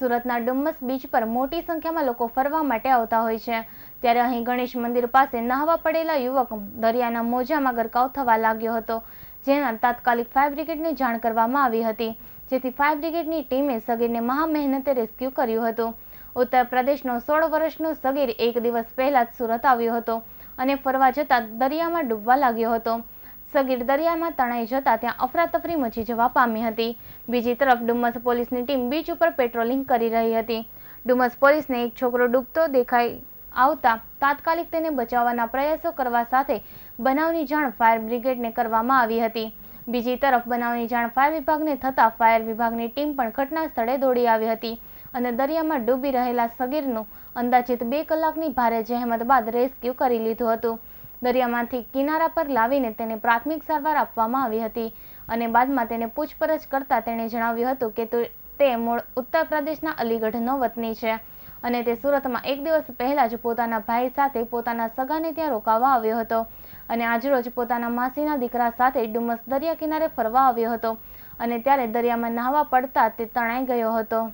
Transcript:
સુરતના ડુમ્મસ બીચ પર મોટી સંખ્યામાં લોકો ફરવા માટે આવતા હોય છે ત્યારે અહીં ગણેશ મંદિર પાસે નાહવા પડેલા યુવક દરિયાના મોજામાં ગરકાવ થવા લાગ્યો હતો જેના તાત્કાલિક ફાયર બ્રિગેડને જાણ કરવામાં આવી હતી જેથી ફાયર બ્રિગેડની ટીમે સગીરને મહામહેનતે રેસ્ક્યુ કર્યું હતું ઉત્તર પ્રદેશનો સોળ વર્ષનો સગીર એક દિવસ પહેલા જ સુરત આવ્યો હતો અને ફરવા જતા દરિયામાં ડૂબવા લાગ્યો હતો સગીર દરિયામાં તણાઈ જતા ત્યાં અફરાતફરી મચી જવા પામી હતી બીજી તરફ ડુમસ પોલીસની ટીમ બીચ ઉપર પેટ્રોલિંગ કરી રહી હતી ડુમસ પોલીસને એક છોકરો ડૂબતો દેખાઈ આવતા તાત્કાલિક તેને બચાવવાના પ્રયાસો કરવા સાથે બનાવની જાણ ફાયર બ્રિગેડને કરવામાં આવી હતી બીજી તરફ બનાવની જાણ ફાયર વિભાગને થતાં ફાયર વિભાગની ટીમ પણ ઘટના સ્થળે દોડી આવી હતી અને દરિયામાં ડૂબી રહેલા સગીરનું અંદાજિત બે કલાકની ભારે જહેમત બાદ રેસ્ક્યુ કરી લીધું હતું દરિયામાંથી કિનારા પર લાવીને તેને પ્રાથમિક સારવાર આપવામાં આવી હતી અને બાદમાં તેને પૂછપરછ કરતા તેણે જણાવ્યું હતું કે તે મૂળ ઉત્તર પ્રદેશના અલીગઢનો વતની છે અને તે સુરતમાં એક દિવસ પહેલાં જ પોતાના ભાઈ સાથે પોતાના સગાને ત્યાં રોકાવા આવ્યો હતો અને આજરોજ પોતાના માસીના દીકરા સાથે ડુમસ દરિયા કિનારે ફરવા આવ્યો હતો અને ત્યારે દરિયામાં નહાવા પડતા તે તણાઈ ગયો હતો